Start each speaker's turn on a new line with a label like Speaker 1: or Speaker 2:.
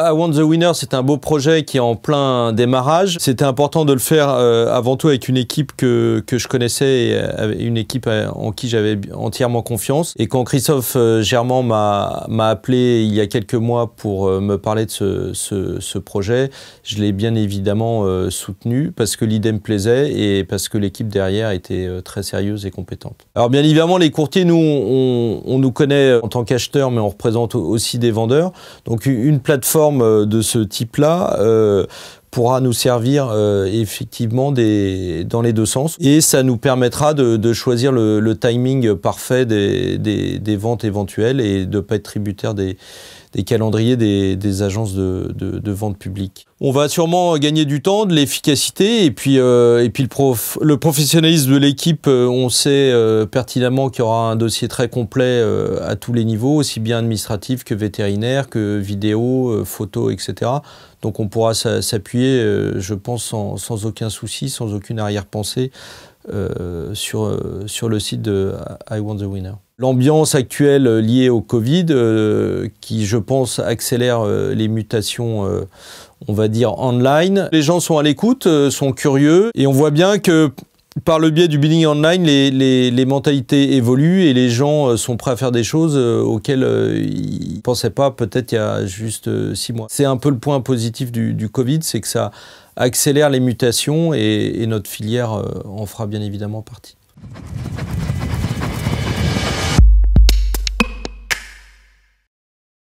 Speaker 1: I ah, Want the Winner, c'est un beau projet qui est en plein démarrage. C'était important de le faire euh, avant tout avec une équipe que, que je connaissais, et euh, une équipe euh, en qui j'avais entièrement confiance. Et quand Christophe Germain m'a appelé il y a quelques mois pour me parler de ce, ce, ce projet, je l'ai bien évidemment soutenu parce que l'idée me plaisait et parce que l'équipe derrière était très sérieuse et compétente. Alors bien évidemment, les courtiers, nous, on, on nous connaît en tant qu'acheteurs, mais on représente aussi des vendeurs. Donc une plateforme euh, de ce type-là euh, pourra nous servir euh, effectivement des, dans les deux sens. Et ça nous permettra de, choisir le, timing parfait des, ventes éventuelles et de ne pas être tributaire des, calendriers des, agences de, vente publique. On va sûrement gagner du temps, de l'efficacité et puis, euh, et puis le, le professionnalisme de l'équipe, euh, on sait pertinemment qu'il y aura un dossier très complet à tous les niveaux, aussi bien administratif que vétérinaire, que vidéo, photo, etc. Donc on pourra s'appuyer, euh, je pense, sans, aucun souci, sans aucune arrière-pensée euh, sur, euh, sur le site de I Want the Winner. L'ambiance actuelle liée au Covid, qui je pense accélère les mutations, on va dire, online. Les gens sont à l'écoute, sont curieux, et on voit bien que par le biais du billing online, les, les, mentalités évoluent et les gens euh, sont prêts à faire des choses euh, auxquelles euh, ils ne pensaient pas peut-être il y a juste six mois. C'est un peu le point positif du, du Covid, c'est que ça accélère les mutations et notre filière en fera bien évidemment partie.